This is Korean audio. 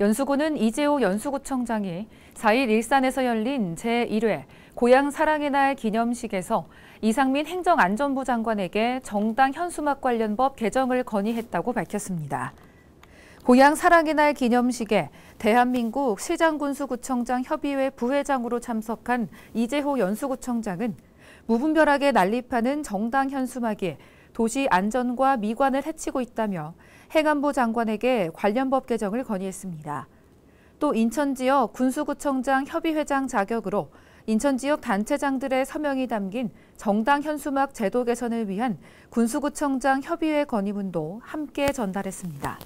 연수구는 이재호 연수구청장이 4일 일산에서 열린 제1회 고향 사랑의 날 기념식에서 이상민 행정안전부 장관에게 정당 현수막 관련 법 개정을 건의했다고 밝혔습니다. 고향 사랑의 날 기념식에 대한민국 시장군수구청장 협의회 부회장으로 참석한 이재호 연수구청장은 무분별하게 난립하는 정당 현수막이 도시 안전과 미관을 해치고 있다며 행안부 장관에게 관련 법 개정을 건의했습니다. 또 인천지역 군수구청장 협의회장 자격으로 인천지역 단체장들의 서명이 담긴 정당 현수막 제도 개선을 위한 군수구청장 협의회 건의문도 함께 전달했습니다.